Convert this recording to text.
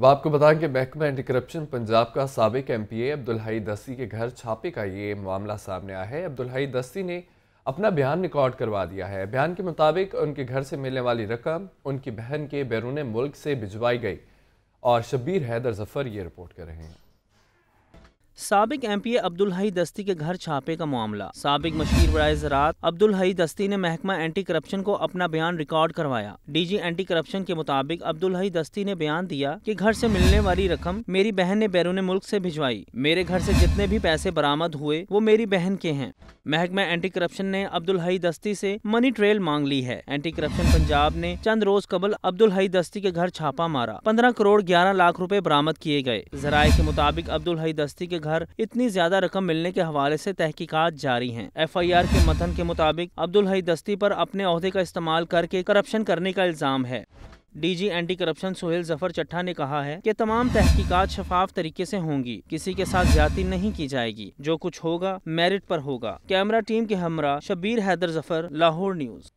अब आपको बताएं कि महकमा एंटी करप्शन पंजाब का सबक एम पी ए हई दस्ती के घर छापे का ये मामला सामने आया है अब्दुलहाई दस्ती ने अपना बयान रिकॉर्ड करवा दिया है बयान के मुताबिक उनके घर से मिलने वाली रकम उनकी बहन के बैरून मुल्क से भिजवाई गई और शब्बीर हैदर जफर ये रिपोर्ट कर रहे हैं सबक एम पी ए अब्दुल हई दस्ती के घर छापे का मामला सबक मशीर बरए ज़रात अब्दुल हई दस्ती ने महकमा एंटी करप्शन को अपना बयान रिकॉर्ड करवाया डी जी एंटी करप्शन के मुताबिक अब्दुल हई दस्ती ने बयान दिया की घर ऐसी मिलने वाली रकम मेरी बहन ने बैरून मुल्क ऐसी भिजवाई मेरे घर ऐसी जितने भी पैसे बरामद हुए वो मेरी बहन के हैं महकमा एंटी करप्शन ने अब्दुल हई दस्ती ऐसी मनी ट्रेल मांग ली है एंटी करप्शन पंजाब ने चंद रोज कबल अब्दुल हई दस्ती के घर छापा मारा पंद्रह करोड़ ग्यारह लाख रूपए बरामद किए गए जराये के मुताबिक अब्दुल हई दस्ती के घर घर इतनी ज्यादा रकम मिलने के हवाले से तहकीकात जारी हैं। एफआईआर के मथन के मुताबिक अब्दुल हई दस्ती पर अपने अहदे का इस्तेमाल करके करप्शन करने का इल्जाम है DG anti corruption Sohail Zafar Chattha ने कहा है कि तमाम तहकीकात शफाफ तरीके से होंगी किसी के साथ ज्यादा नहीं की जाएगी जो कुछ होगा मेरिट पर होगा कैमरा टीम के हमरा शबीर हैदर जफर लाहौर न्यूज